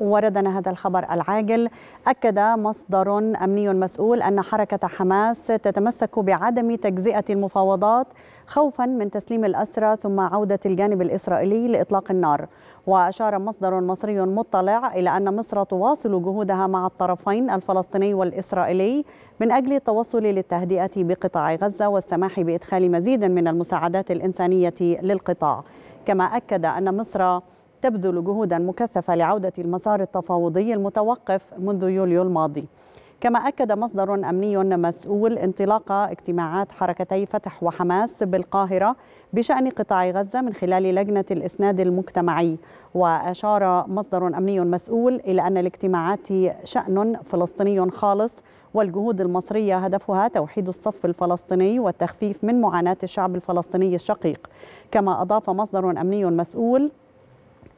وردنا هذا الخبر العاجل أكد مصدر أمني مسؤول أن حركة حماس تتمسك بعدم تجزئة المفاوضات خوفا من تسليم الأسرى ثم عودة الجانب الإسرائيلي لإطلاق النار وأشار مصدر مصري مطلع إلى أن مصر تواصل جهودها مع الطرفين الفلسطيني والإسرائيلي من أجل التوصل للتهدئة بقطاع غزة والسماح بإدخال مزيد من المساعدات الإنسانية للقطاع كما أكد أن مصر تبذل جهودا مكثفة لعودة المسار التفاوضي المتوقف منذ يوليو الماضي كما أكد مصدر أمني مسؤول انطلاق اجتماعات حركتي فتح وحماس بالقاهرة بشأن قطاع غزة من خلال لجنة الإسناد المجتمعي وأشار مصدر أمني مسؤول إلى أن الاجتماعات شأن فلسطيني خالص والجهود المصرية هدفها توحيد الصف الفلسطيني والتخفيف من معاناة الشعب الفلسطيني الشقيق كما أضاف مصدر أمني مسؤول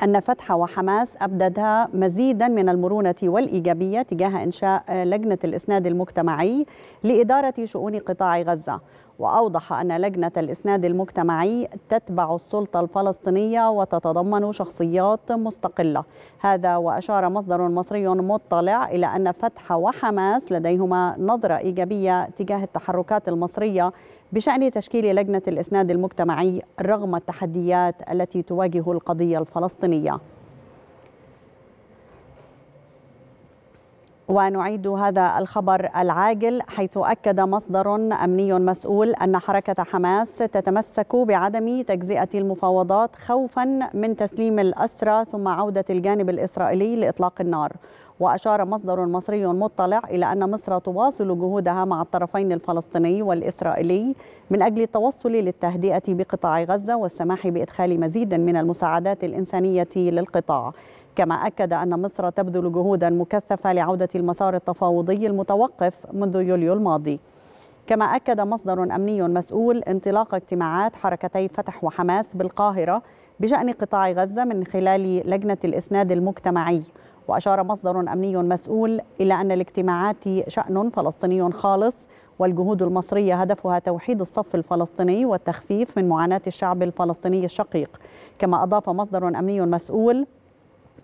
أن فتح وحماس أبدتا مزيدا من المرونة والإيجابية تجاه إنشاء لجنة الإسناد المجتمعي لإدارة شؤون قطاع غزة وأوضح أن لجنة الإسناد المجتمعي تتبع السلطة الفلسطينية وتتضمن شخصيات مستقلة هذا وأشار مصدر مصري مطلع إلى أن فتح وحماس لديهما نظرة إيجابية تجاه التحركات المصرية بشأن تشكيل لجنة الإسناد المجتمعي رغم التحديات التي تواجه القضية الفلسطينية ونعيد هذا الخبر العاجل حيث أكد مصدر أمني مسؤول أن حركة حماس تتمسك بعدم تجزئة المفاوضات خوفا من تسليم الأسرى ثم عودة الجانب الإسرائيلي لإطلاق النار وأشار مصدر مصري مطلع إلى أن مصر تواصل جهودها مع الطرفين الفلسطيني والإسرائيلي من أجل التوصل للتهدئة بقطاع غزة والسماح بإدخال مزيد من المساعدات الإنسانية للقطاع كما أكد أن مصر تبذل جهودا مكثفة لعودة المسار التفاوضي المتوقف منذ يوليو الماضي كما أكد مصدر أمني مسؤول انطلاق اجتماعات حركتي فتح وحماس بالقاهرة بشأن قطاع غزة من خلال لجنة الإسناد المجتمعي وأشار مصدر أمني مسؤول إلى أن الاجتماعات شأن فلسطيني خالص والجهود المصرية هدفها توحيد الصف الفلسطيني والتخفيف من معاناة الشعب الفلسطيني الشقيق كما أضاف مصدر أمني مسؤول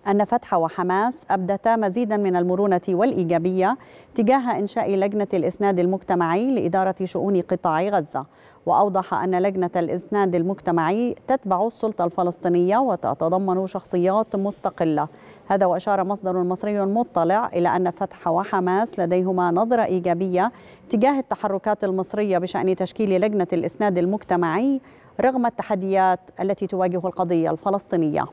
أن فتح وحماس أبدتا مزيدا من المرونة والإيجابية تجاه إنشاء لجنة الإسناد المجتمعي لإدارة شؤون قطاع غزة وأوضح أن لجنة الإسناد المجتمعي تتبع السلطة الفلسطينية وتتضمن شخصيات مستقلة هذا وأشار مصدر مصري مطلع إلى أن فتح وحماس لديهما نظرة إيجابية تجاه التحركات المصرية بشأن تشكيل لجنة الإسناد المجتمعي رغم التحديات التي تواجه القضية الفلسطينية